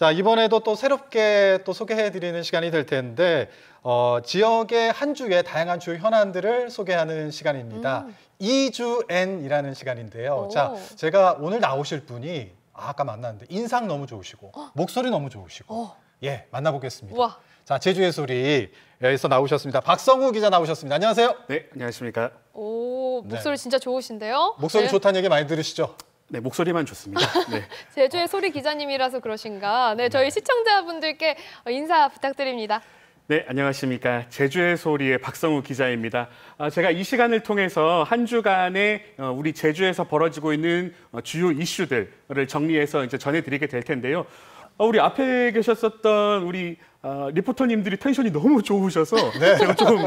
자, 이번에도 또 새롭게 또 소개해드리는 시간이 될 텐데, 어, 지역의 한 주의 다양한 주요 현안들을 소개하는 시간입니다. 2주 음. n 이라는 시간인데요. 오. 자, 제가 오늘 나오실 분이 아, 까 만났는데 인상 너무 좋으시고, 어? 목소리 너무 좋으시고, 어. 예, 만나보겠습니다. 우와. 자, 제주의 소리에서 나오셨습니다. 박성우 기자 나오셨습니다. 안녕하세요. 네, 안녕하십니까. 오, 목소리 네. 진짜 좋으신데요? 목소리 네. 좋다는 얘기 많이 들으시죠? 네, 목소리만 좋습니다. 네. 제주의 소리 기자님이라서 그러신가. 네, 저희 네. 시청자분들께 인사 부탁드립니다. 네, 안녕하십니까. 제주의 소리의 박성우 기자입니다. 아, 제가 이 시간을 통해서 한 주간에 어, 우리 제주에서 벌어지고 있는 어, 주요 이슈들을 정리해서 이제 전해드리게 될 텐데요. 아, 우리 앞에 계셨었던 우리 어, 리포터님들이 텐션이 너무 좋으셔서 네. 제가 좀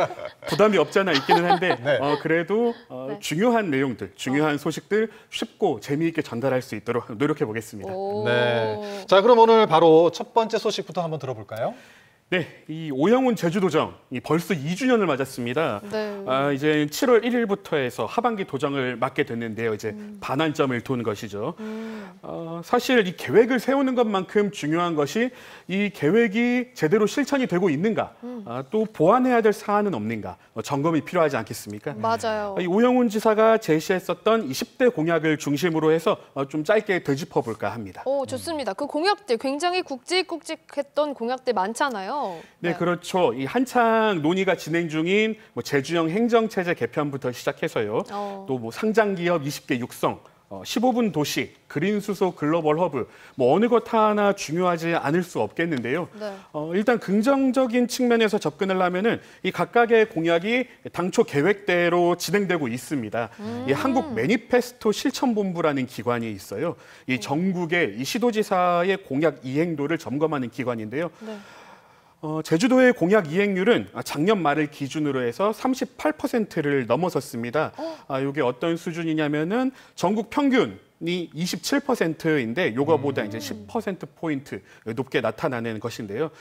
부담이 없잖아 있기는 한데 네. 어, 그래도 어, 네. 중요한 내용들, 중요한 어. 소식들 쉽고 재미있게 전달할 수 있도록 노력해 보겠습니다. 네. 자 그럼 오늘 바로 첫 번째 소식부터 한번 들어볼까요? 네, 이 오영훈 제주도정 이 벌써 2주년을 맞았습니다. 네. 아, 이제 7월 1일부터 해서 하반기 도정을 맡게 됐는데요. 이제 음. 반환점을 돈 것이죠. 음. 어, 사실 이 계획을 세우는 것만큼 중요한 것이 이 계획이 제대로 실천이 되고 있는가, 음. 아, 또 보완해야 될 사안은 없는가 뭐 점검이 필요하지 않겠습니까? 맞아요. 아, 이 오영훈 지사가 제시했었던 20대 공약을 중심으로 해서 어, 좀 짧게 되짚어볼까 합니다. 오, 좋습니다. 그 공약들 굉장히 굵직굵직했던 공약들 많잖아요. 네, 네, 그렇죠. 이 한창 논의가 진행 중인 뭐 제주형 행정체제 개편부터 시작해서요. 어. 또뭐 상장기업 20개 육성, 어, 15분 도시, 그린 수소 글로벌 허브, 뭐 어느 것 하나 중요하지 않을 수 없겠는데요. 네. 어, 일단 긍정적인 측면에서 접근을 하면은 이 각각의 공약이 당초 계획대로 진행되고 있습니다. 음. 이 한국 매니페스토 실천본부라는 기관이 있어요. 이 네. 전국의 이 시도지사의 공약 이행도를 점검하는 기관인데요. 네. 어, 제주도의 공약 이행률은 작년 말을 기준으로 해서 38%를 넘어섰습니다. 아, 이게 어떤 수준이냐면은 전국 평균 이 27%인데 이거보다 음. 이제 10% 포인트 높게 나타나는 것인데요.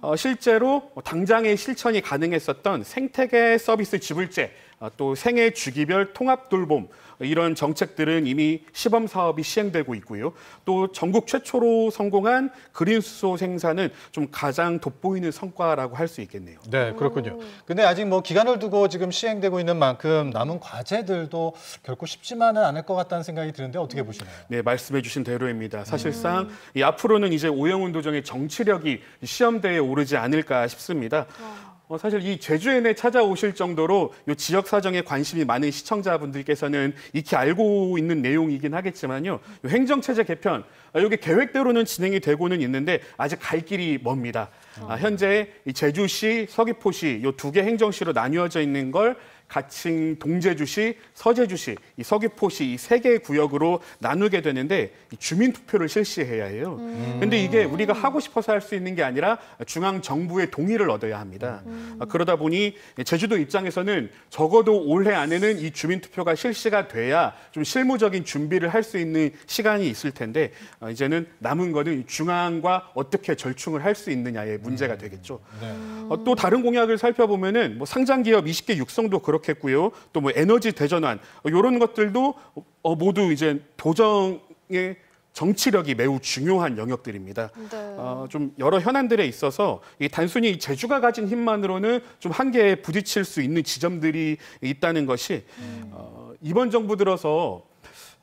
어, 실제로 당장의 실천이 가능했었던 생태계 서비스 지불제 아, 또 생애 주기별 통합 돌봄 이런 정책들은 이미 시범 사업이 시행되고 있고요. 또 전국 최초로 성공한 그린 수소 생산은 좀 가장 돋보이는 성과라고 할 수 있겠네요. 네, 그렇군요. 근데 아직 뭐 기간을 두고 지금 시행되고 있는 만큼 남은 과제들도 결코 쉽지만은 않을 것 같다는 생각이 드는데 어떻게 보시나요? 네, 말씀해 주신 대로입니다. 사실상 음. 이 앞으로는 이제 오영훈 도정의 정치력이 시험대에 오르지 않을까 싶습니다. 와. 어, 사실 이 제주엔에 찾아오실 정도로 이 지역 사정에 관심이 많은 시청자분들께서는 익히 알고 있는 내용이긴 하겠지만요. 행정체제 개편, 아, 이게 계획대로는 진행이 되고는 있는데 아직 갈 길이 멉니다. 아, 현재 제주시, 서귀포시 이 두 개 행정시로 나뉘어져 있는 걸 가칭 동제주시, 서제주시, 이 서귀포시 이 세 개의 구역으로 나누게 되는데 이 주민 투표를 실시해야 해요. 음. 근데 이게 우리가 하고 싶어서 할 수 있는 게 아니라 중앙 정부의 동의를 얻어야 합니다. 음. 아, 그러다 보니 제주도 입장에서는 적어도 올해 안에는 이 주민 투표가 실시가 돼야 좀 실무적인 준비를 할 수 있는 시간이 있을 텐데 아, 이제는 남은 거는 중앙과 어떻게 절충을 할 수 있느냐의 문제가 음. 되겠죠. 네. 어, 또 다른 공약을 살펴보면은 뭐 상장 기업 20개 육성도 그렇 노력했고요. 또 뭐 에너지 대전환 이런 어, 것들도 어, 모두 이제 도정의 정치력이 매우 중요한 영역들입니다. 네. 어, 좀 여러 현안들에 있어서 이 단순히 제주가 가진 힘만으로는 좀 한계에 부딪힐 수 있는 지점들이 있다는 것이 음. 어, 이번 정부 들어서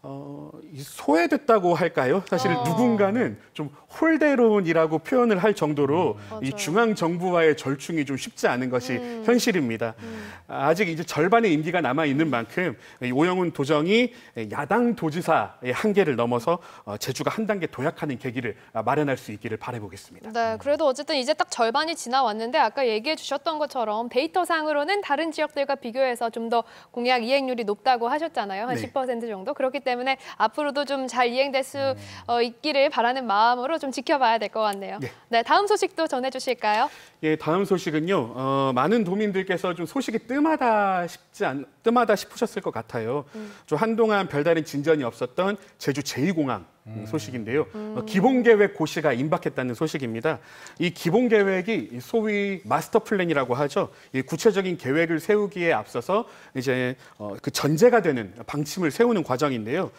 어, 소외됐다고 할까요? 사실 어. 누군가는 좀 홀대론이라고 표현을 할 정도로 음. 이 중앙 정부와의 절충이 좀 쉽지 않은 것이 음. 현실입니다. 음. 아직 이제 절반의 임기가 남아 있는 만큼 오영훈 도정이 야당 도지사의 한계를 넘어서 제주가 어, 한 단계 도약하는 계기를 마련할 수 있기를 바라보겠습니다. 네, 그래도 어쨌든 이제 딱 절반이 지나왔는데 아까 얘기해 주셨던 것처럼 데이터상으로는 다른 지역들과 비교해서 좀 더 공약 이행률이 높다고 하셨잖아요. 한 10% 네. 정도. 그렇기 때문에 때문에 앞으로도 좀 잘 이행될 수 음. 어, 있기를 바라는 마음으로 좀 지켜봐야 될 것 같네요. 예. 네, 다음 소식도 전해주실까요? 예, 다음 소식은요. 어, 많은 도민들께서 좀 소식이 뜸하다 싶지 않, 뜸하다 싶으셨을 것 같아요. 음. 좀 한동안 별다른 진전이 없었던 제주 제2공항 음. 소식인데요. 음. 기본계획 고시가 임박했다는 소식입니다. 이 기본계획이 소위 마스터 플랜이라고 하죠. 구체적인 계획을 세우기에 앞서서 이제 어, 그 전제가 되는 방침을 세우는 과정인데요.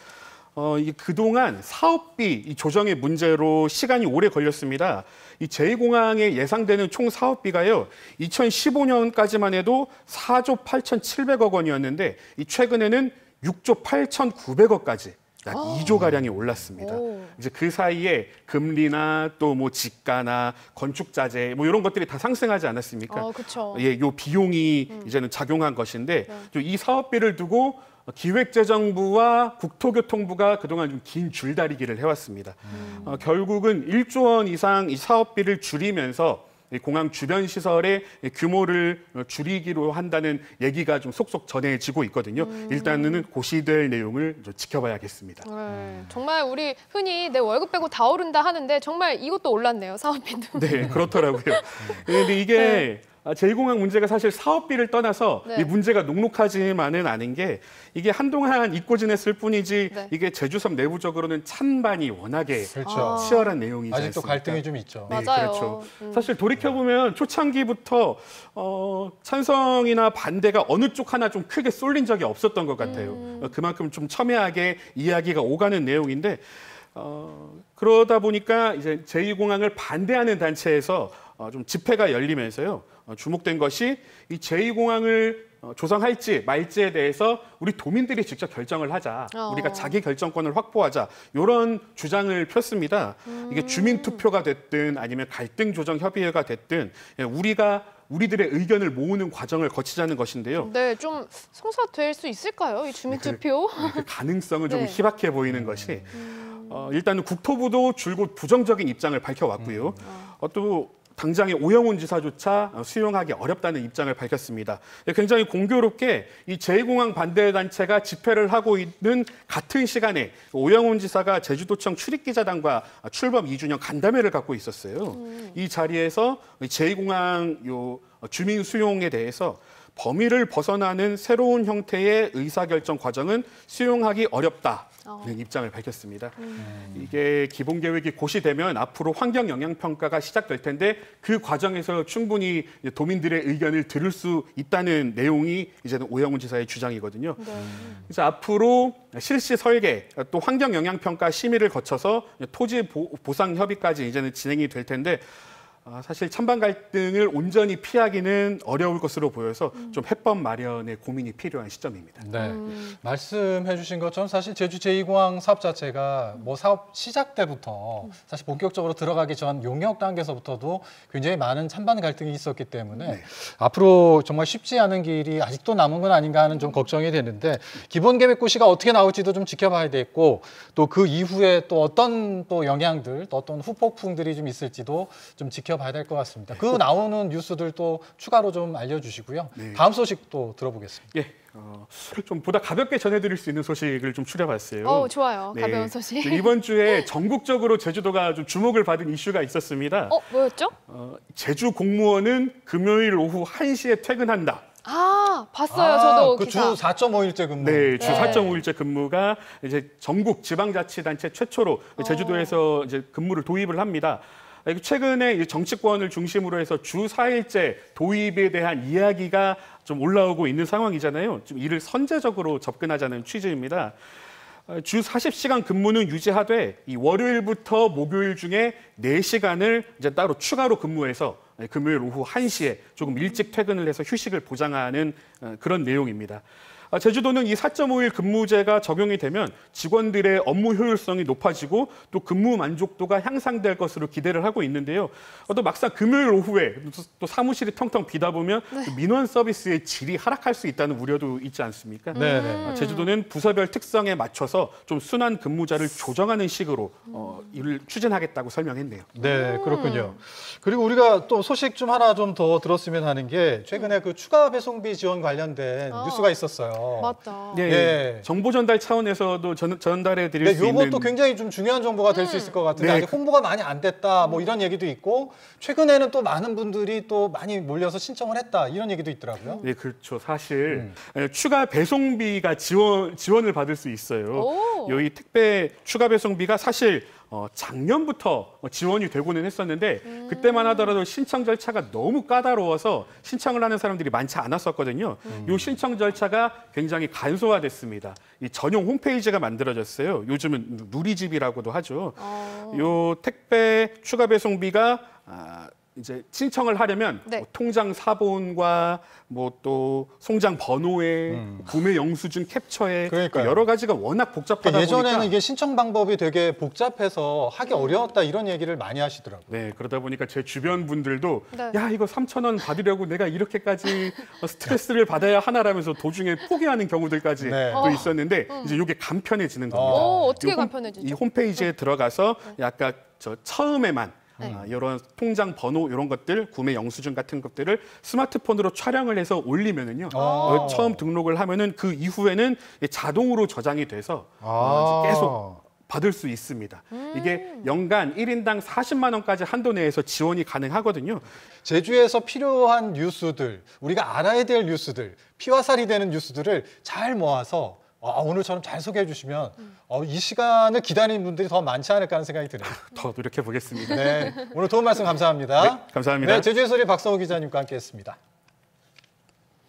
어, 이 그동안 사업비 조정의 문제로 시간이 오래 걸렸습니다. 이 제2공항에 예상되는 총 사업비가요, 2015년까지만 해도 4조 8,700억 원이었는데, 이 최근에는 6조 8,900억까지 약 오. 아. 2조 가량이 올랐습니다. 오. 이제 그 사이에 금리나 또 뭐 집가나 건축 자재 뭐 이런 것들이 다 상승하지 않았습니까? 어, 그쵸. 예, 요 비용이 음. 이제는 작용한 것인데 네. 이 사업비를 두고 기획재정부와 국토교통부가 그동안 좀 긴 줄다리기를 해왔습니다. 음. 어, 결국은 1조 원 이상 이 사업비를 줄이면서 공항 주변 시설의 규모를 줄이기로 한다는 얘기가 좀 속속 전해지고 있거든요. 음. 일단은 고시될 내용을 지켜봐야겠습니다. 네, 정말 우리 흔히 내 월급 빼고 다 오른다 하는데 정말 이것도 올랐네요. 사업비도. 네, 그렇더라고요. 근데 이게 네. 아, 제일공항 문제가 사실 사업비를 떠나서 네. 이 문제가 녹록하지만은 않은 게 이게 한동안 잊고 지냈을 뿐이지 네. 이게 제주섬 내부적으로는 찬반이 워낙에 그렇죠. 아. 치열한 내용이지 아직도 갈등이 좀 있죠. 네, 맞아요. 그렇죠. 음. 사실 돌이켜보면 초창기부터 어, 찬성이나 반대가 어느 쪽 하나 좀 크게 쏠린 적이 없었던 것 같아요. 음. 어, 그만큼 좀 첨예하게 이야기가 오가는 내용인데 어, 그러다 보니까 이제 제2공항을 반대하는 단체에서 어, 좀 집회가 열리면서요. 어, 주목된 것이 이 제2공항을 어, 조성할지 말지에 대해서 우리 도민들이 직접 결정을 하자. 어. 우리가 자기 결정권을 확보하자. 이런 주장을 폈습니다. 음. 이게 주민 투표가 됐든 아니면 갈등 조정 협의회가 됐든 예, 우리가 우리들의 의견을 모으는 과정을 거치자는 것인데요. 네, 좀 성사될 수 있을까요? 이 주민 투표? 네, 그, 네, 그 가능성은 네. 좀 희박해 보이는 음. 것이 음. 어, 일단은 국토부도 줄곧 부정적인 입장을 밝혀왔고요. 음. 아. 어, 또 당장의 오영훈 지사조차 수용하기 어렵다는 입장을 밝혔습니다. 예, 굉장히 공교롭게 이 제2공항 반대 단체가 집회를 하고 있는 같은 시간에 오영훈 지사가 제주도청 출입기자단과 출범 2주년 간담회를 갖고 있었어요. 음. 이 자리에서 제2공항 주민 수용에 대해서 범위를 벗어나는 새로운 형태의 의사결정 과정은 수용하기 어렵다. 어. 입장을 밝혔습니다. 음. 네. 이게 기본 계획이 고시되면 앞으로 환경 영향 평가가 시작될 텐데 그 과정에서 충분히 도민들의 의견을 들을 수 있다는 내용이 이제는 오영훈 지사의 주장이거든요. 네. 그래서 앞으로 실시 설계 또 환경 영향 평가 심의를 거쳐서 토지 보상 협의까지 이제는 진행이 될 텐데 아, 사실 찬반 갈등을 온전히 피하기는 어려울 것으로 보여서 음. 좀 해법 마련에 고민이 필요한 시점입니다. 네. 음. 말씀해 주신 것처럼 사실 제주 제2공항 사업 자체가 뭐 사업 시작 때부터 음. 사실 본격적으로 들어가기 전 용역 단계에서부터도 굉장히 많은 찬반 갈등이 있었기 때문에 네. 앞으로 정말 쉽지 않은 길이 아직도 남은 건 아닌가 하는 좀 걱정이 되는데 기본 계획 고시가 어떻게 나올지도 좀 지켜봐야 되겠고 또 그 이후에 또 어떤 또 영향들 또 어떤 후폭풍들이 좀 있을지도 좀 지켜 지켜봐야 될 것 같습니다. 그 나오는 뉴스들 또 추가로 좀 알려주시고요. 네. 다음 소식 도 들어보겠습니다. 예. 어, 좀 보다 가볍게 전해드릴 수 있는 소식을 좀 추려봤어요. 어, 좋아요. 네. 가벼운 소식. 네, 이번 주에 전국적으로 제주도가 좀 주목을 받은 이슈가 있었습니다. 어, 뭐였죠? 어, 제주 공무원은 금요일 오후 1시에 퇴근한다. 아, 봤어요. 아, 저도 그주 4 5일째 근무. 네, 주 네. 4 5일째 근무가 이제 전국 지방자치단체 최초로 어. 제주도에서 이제 근무를 도입을 합니다. 아, 최근에 정치권을 중심으로 해서 주4일째 도입에 대한 이야기가 좀 올라오고 있는 상황이잖아요. 좀 이를 선제적으로 접근하자는 취지입니다. 아, 주 40시간 근무는 유지하되 이 월요일부터 목요일 중에 4시간을 이제 따로 추가로 근무해서 네, 금요일 오후 1시에 조금 일찍 퇴근을 해서 휴식을 보장하는 어, 그런 내용입니다. 아, 제주도는 이 4.5일 근무제가 적용이 되면 직원들의 업무 효율성이 높아지고 또 근무 만족도가 향상될 것으로 기대를 하고 있는데요. 어, 또 막상 금요일 오후에 또 사무실이 텅텅 비다 보면 네. 민원 서비스의 질이 하락할 수 있다는 우려도 있지 않습니까? 네. 네. 음. 제주도는 부서별 특성에 맞춰서 좀 순환 근무자를 조정하는 식으로 어, 이를 추진하겠다고 설명했네요. 네, 그렇군요. 그리고 우리가 또 소식 좀 하나 좀 더 들었으면 하는 게 최근에 네. 그 추가 배송비 지원 관련된 어. 뉴스가 있었어요. 맞다. 예, 예. 네. 정보 전달 차원에서도 전, 전달해 드릴 네, 수 있는. 이것도 굉장히 좀 중요한 정보가 될수 네. 있을 것 같은데 네. 아직 홍보가 많이 안 됐다 뭐 이런 얘기도 있고 최근에는 또 많은 분들이 또 많이 몰려서 신청을 했다 이런 얘기도 있더라고요. 네, 그렇죠. 사실 음. 추가 배송비가 지원 지원을 받을 수 있어요. 오. 여기 택배 추가 배송비가 사실 어, 작년부터 지원이 되고는 했었는데 음. 그때만 하더라도 신청 절차가 너무 까다로워서 신청을 하는 사람들이 많지 않았었거든요. 음. 이 신청 절차가 굉장히 간소화됐습니다. 이 전용 홈페이지가 만들어졌어요. 요즘은 누리집이라고도 하죠. 어. 택배 추가 배송비가 아, 이제 신청을 하려면 네. 뭐 통장 사본과 뭐 또 송장 번호에 음. 구매 영수증 캡처에 그러니까 여러 가지가 워낙 복잡하다 그러니까 예전에는 보니까 예전에는 이게 신청 방법이 되게 복잡해서 하기 어려웠다 이런 얘기를 많이 하시더라고요. 네, 그러다 보니까 제 주변 분들도 네. 야 이거 3천 원 받으려고 내가 이렇게까지 어, 스트레스를 받아야 하나라면서 도중에 포기하는 경우들까지 네. 또 있었는데 어. 이제 이게 간편해지는 어. 겁니다. 어, 떻게 간편해지죠? 이 홈페이지에 응. 네. 들어가서 네. 약간 저 처음에만 네. 아, 이런 통장 번호 이런 것들 구매 영수증 같은 것들을 스마트폰으로 촬영을 해서 올리면은요 아. 어, 처음 등록을 하면은 그 이후에는 자동으로 저장이 돼서 아. 어, 계속 받을 수 있습니다. 음. 이게 연간 1인당 40만 원까지 한도 내에서 지원이 가능하거든요. 제주에서 필요한 뉴스들, 우리가 알아야 될 뉴스들, 피와살이 되는 뉴스들을 잘 모아서 아, 아, 오늘처럼 잘 소개해 주시면 어, 이 시간을 기다리는 분들이 더 많지 않을까 하는 생각이 드네요. 더 노력해 보겠습니다. 네, 오늘 도움 말씀 감사합니다. 네, 감사합니다. 네, 제주의 소리 박성호 기자님과 함께했습니다.